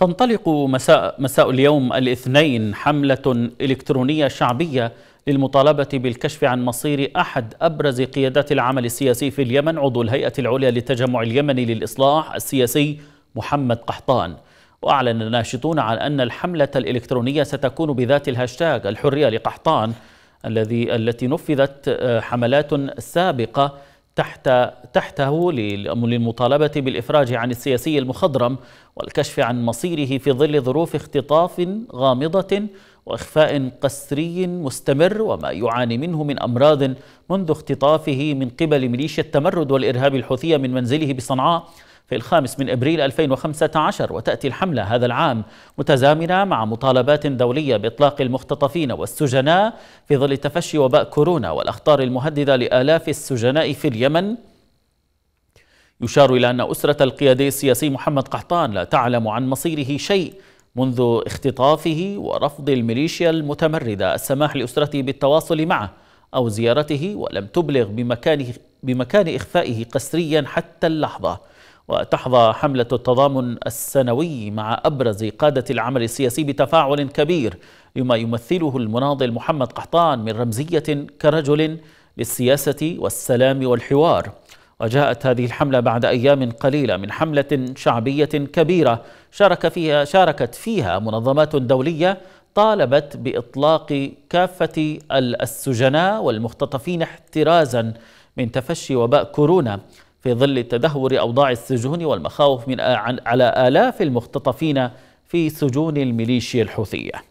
تنطلق مساء, مساء اليوم الاثنين حملة إلكترونية شعبية للمطالبة بالكشف عن مصير أحد أبرز قيادات العمل السياسي في اليمن عضو الهيئة العليا للتجمع اليمني للإصلاح السياسي محمد قحطان وأعلن الناشطون عن أن الحملة الإلكترونية ستكون بذات الهاشتاج الحرية لقحطان الذي التي نفذت آه، حملات سابقة تحت تحته للمطالبة بالإفراج عن السياسي المخضرم والكشف عن مصيره في ظل ظروف اختطاف غامضة وإخفاء قسري مستمر وما يعاني منه من أمراض منذ اختطافه من قبل ميليشيا التمرد والإرهاب الحوثية من منزله بصنعاء في الخامس من ابريل 2015 وتاتي الحمله هذا العام متزامنه مع مطالبات دوليه باطلاق المختطفين والسجناء في ظل تفشي وباء كورونا والاخطار المهدده لالاف السجناء في اليمن يشار إلى أن أسرة القيادي السياسي محمد قحطان لا تعلم عن مصيره شيء منذ اختطافه ورفض الميليشيا المتمردة السماح لأسرته بالتواصل معه أو زيارته ولم تبلغ بمكان بمكان إخفائه قسريا حتى اللحظة وتحظى حملة التضامن السنوي مع أبرز قادة العمل السياسي بتفاعل كبير لما يمثله المناضل محمد قحطان من رمزية كرجل للسياسة والسلام والحوار وجاءت هذه الحملة بعد أيام قليلة من حملة شعبية كبيرة شارك فيها شاركت فيها منظمات دولية طالبت بإطلاق كافة السجناء والمختطفين احترازا من تفشي وباء كورونا في ظل تدهور أوضاع السجون والمخاوف من على آلاف المختطفين في سجون الميليشيا الحوثية